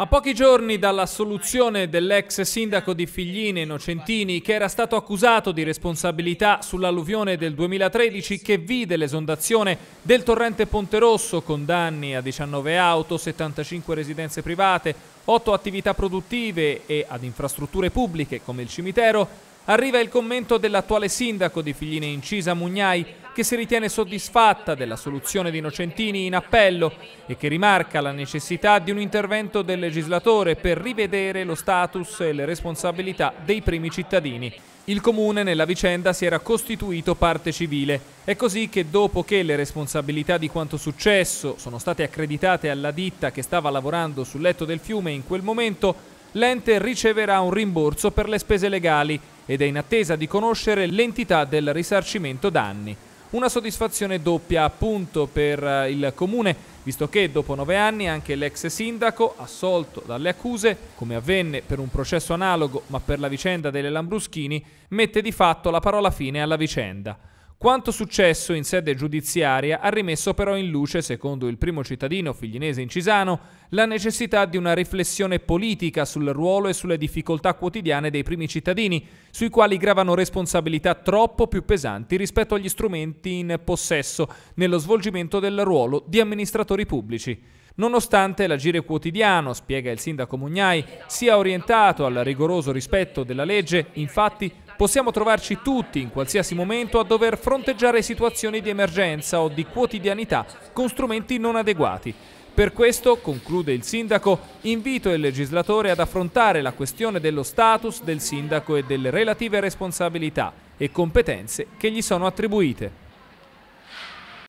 A pochi giorni dall'assoluzione dell'ex sindaco di Figline Innocentini, che era stato accusato di responsabilità sull'alluvione del 2013 che vide l'esondazione del torrente Ponte Rosso con danni a 19 auto, 75 residenze private, 8 attività produttive e ad infrastrutture pubbliche come il cimitero, arriva il commento dell'attuale sindaco di Figline Incisa Mugnai che si ritiene soddisfatta della soluzione di Innocentini in appello e che rimarca la necessità di un intervento del legislatore per rivedere lo status e le responsabilità dei primi cittadini. Il comune nella vicenda si era costituito parte civile. È così che dopo che le responsabilità di quanto successo sono state accreditate alla ditta che stava lavorando sul letto del fiume in quel momento, l'ente riceverà un rimborso per le spese legali ed è in attesa di conoscere l'entità del risarcimento danni. Una soddisfazione doppia appunto per eh, il comune, visto che dopo nove anni anche l'ex sindaco, assolto dalle accuse, come avvenne per un processo analogo ma per la vicenda delle Lambruschini, mette di fatto la parola fine alla vicenda. Quanto successo in sede giudiziaria ha rimesso però in luce, secondo il primo cittadino figlinese incisano, la necessità di una riflessione politica sul ruolo e sulle difficoltà quotidiane dei primi cittadini, sui quali gravano responsabilità troppo più pesanti rispetto agli strumenti in possesso nello svolgimento del ruolo di amministratori pubblici. Nonostante l'agire quotidiano, spiega il sindaco Mugnai, sia orientato al rigoroso rispetto della legge, infatti Possiamo trovarci tutti, in qualsiasi momento, a dover fronteggiare situazioni di emergenza o di quotidianità con strumenti non adeguati. Per questo, conclude il sindaco, invito il legislatore ad affrontare la questione dello status del sindaco e delle relative responsabilità e competenze che gli sono attribuite.